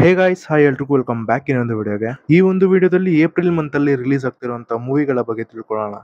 ಹೇ guys hi ಎಲ್ರಿಗೂ welcome back ಇನ್ನೊಂದು ವಿಡಿಯೋಗೆ ಈ ಒಂದು ವಿಡಿಯೋದಲ್ಲಿ ಏಪ್ರಿಲ್ ಮಂತ್ ಅಲ್ಲಿ ರಿಲೀಸ್ ಆಗ್ತಿರುವಂತಹ ಮೂವಿಗಳ ಬಗ್ಗೆ ತಿಳ್ಕೊಳ್ಳೋಣ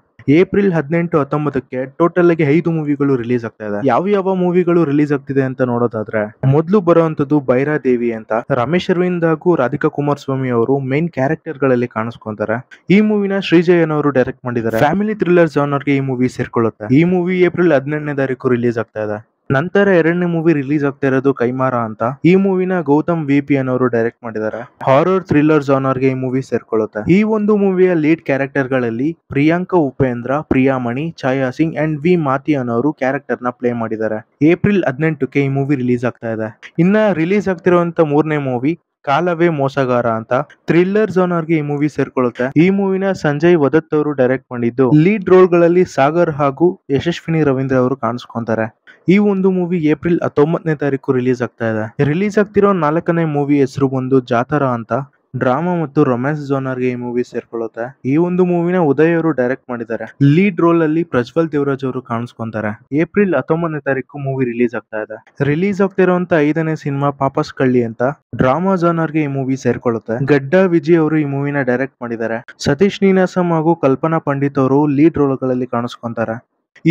ಏಪ್ರಿಲ್ ಹದಿನೆಂಟು ಹತ್ತೊಂಬತ್ತಕ್ಕೆ ಟೋಟಲ್ ಆಗಿ ಐದು ಮೂವಿಗಳು ರಿಲೀಸ್ ಆಗ್ತಾ ಇದೆ ಯಾವ ಯಾವ ಮೂವಿಗಳು ರಿಲೀಸ್ ಆಗ್ತಿದೆ ಅಂತ ನೋಡೋದಾದ್ರೆ ಮೊದಲು ಬರುವಂತದ್ದು ಬೈರಾ ದೇವಿ ಅಂತ ರಮೇಶ್ ಅರವಿಂದ್ ಹಾಗೂ ರಾಧಿಕಾ ಕುಮಾರ್ ಸ್ವಾಮಿ ಅವರು ಮೇನ್ ಕ್ಯಾರೆಕ್ಟರ್ ಗಳಲ್ಲಿ ಕಾಣಿಸ್ಕೊಂತಾರೆ ಈ ಮೂವಿನ ಶ್ರೀಜಯನ್ ಅವರು ಡೈರೆಕ್ಟ್ ಮಾಡಿದ್ದಾರೆ ಫ್ಯಾಮಿಲಿ ಥ್ರಿಲ್ಲರ್ ಜಾನರ್ಗೆ ಈ ಮೂವಿ ಸೇರ್ಕೊಳ್ಳುತ್ತೆ ಈ ಮೂವಿ ಏಪ್ರಿಲ್ ಹದಿನೆಂಟನೇ ತಾರೀಕು ರಿಲೀಸ್ ಆಗ್ತಾ ಇದೆ ನಂತರ ಎರಡನೇ ಮೂವಿ ರಿಲೀಸ್ ಆಗ್ತಾ ಇರೋದು ಕೈಮಾರ ಅಂತ ಈ ಮೂವಿನ ಗೌತಮ್ ವಿ ಪಿ ಅನ್ನೋರು ಡೈರೆಕ್ಟ್ ಮಾಡಿದ್ದಾರೆ ಹಾರರ್ ಥ್ರಿಲ್ಲರ್ ಜಾನರ್ ಈ ಮೂವಿ ಸೇರ್ಕೊಳ್ಳುತ್ತೆ ಈ ಒಂದು ಮೂವಿಯ ಲೀಡ್ ಕ್ಯಾರೆಕ್ಟರ್ ಗಳಲ್ಲಿ ಪ್ರಿಯಾಂಕಾ ಉಪೇಂದ್ರ ಪ್ರಿಯಾಮಣಿ ಛಾಯಾ ಸಿಂಗ್ ಅಂಡ್ ವಿ ಮಾತಿ ಅನ್ನೋರು ಕ್ಯಾರೆಕ್ಟರ್ ನ ಪ್ಲೇ ಮಾಡಿದ್ದಾರೆ ಏಪ್ರಿಲ್ ಹದಿನೆಂಟಕ್ಕೆ ಈ ಮೂವಿ ರಿಲೀಸ್ ಆಗ್ತಾ ಇದೆ ಇನ್ನ ರಿಲೀಸ್ ಆಗ್ತಿರುವಂತ ಮೂರನೇ ಮೂವಿ ಕಾಲವೇ ಮೋಸಗಾರ ಅಂತ ಥ್ರಿಲ್ಲರ್ ಜೋನ್ ಗೆ ಈ ಮೂವಿ ಸೇರ್ಕೊಳ್ಳುತ್ತೆ ಈ ಮೂವಿನ ಸಂಜಯ್ ವದತ್ ಅವರು ಡೈರೆಕ್ಟ್ ಮಾಡಿದ್ದು ಲೀಡ್ ರೋಲ್ ಗಳಲ್ಲಿ ಸಾಗರ್ ಹಾಗೂ ಯಶಸ್ವಿನಿ ರವೀಂದ್ರ ಅವರು ಕಾಣಿಸ್ಕೊಂತಾರೆ ಈ ಒಂದು ಮೂವಿ ಏಪ್ರಿಲ್ ಹತ್ತೊಂಬತ್ತನೇ ತಾರೀಕು ರಿಲೀಸ್ ಆಗ್ತಾ ಇದೆ ರಿಲೀಸ್ ಆಗ್ತಿರೋ ನಾಲ್ಕನೇ ಮೂವಿ ಹೆಸರು ಬಂದು ಜಾತರ ಅಂತ ಡ್ರಾಮಾ ಮತ್ತು ರೊಮ್ಯಾನ್ಸ್ ಗೆ ಈ ಮೂವಿ ಸೇರ್ಕೊಳ್ಳುತ್ತೆ ಈ ಒಂದು ಮೂವಿನ ಉದಯ್ ಅವರು ಡೈರೆಕ್ಟ್ ಮಾಡಿದ್ದಾರೆ ಲೀಡ್ ರೋಲ್ ಅಲ್ಲಿ ಪ್ರಜ್ವಲ್ ದೇವರಾಜ್ ಅವರು ಕಾಣಿಸ್ಕೊಂತಾರೆ ಏಪ್ರಿಲ್ ಹತ್ತೊಂಬತ್ತನೇ ತಾರೀಕು ಮೂವಿ ರಿಲೀಸ್ ಆಗ್ತಾ ಇದೆ ರಿಲೀಸ್ ಆಗ್ತಿರುವಂತ ಐದನೇ ಸಿನಿಮಾ ಪಾಪಸ್ ಕಳ್ಳಿ ಅಂತ ಡ್ರಾಮಾ ಗೆ ಈ ಮೂವಿ ಸೇರ್ಕೊಳ್ಳುತ್ತೆ ಗಡ್ಡ ವಿಜಯ್ ಅವರು ಈ ಮೂವಿನ ಡೈರೆಕ್ಟ್ ಮಾಡಿದ್ದಾರೆ ಸತೀಶ್ ನೀನಾಸಂ ಹಾಗೂ ಕಲ್ಪನಾ ಪಂಡಿತ್ ಅವರು ಲೀಡ್ ರೋಲ್ ಗಳಲ್ಲಿ ಕಾಣಿಸ್ಕೊಂತಾರೆ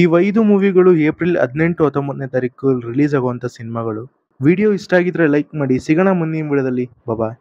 ಈ ಐದು ಮೂವಿಗಳು ಏಪ್ರಿಲ್ ಹದಿನೆಂಟು ಹತ್ತೊಂಬತ್ತನೇ ತಾರೀಕು ರಿಲೀಸ್ ಆಗುವಂತ ಸಿನಿಮಾಗಳು ವಿಡಿಯೋ ಇಷ್ಟ ಆಗಿದ್ರೆ ಲೈಕ್ ಮಾಡಿ ಸಿಗೋಣ ಮುಂದಿನ ವಿಡಿಯೋದಲ್ಲಿ ಬಾಯ್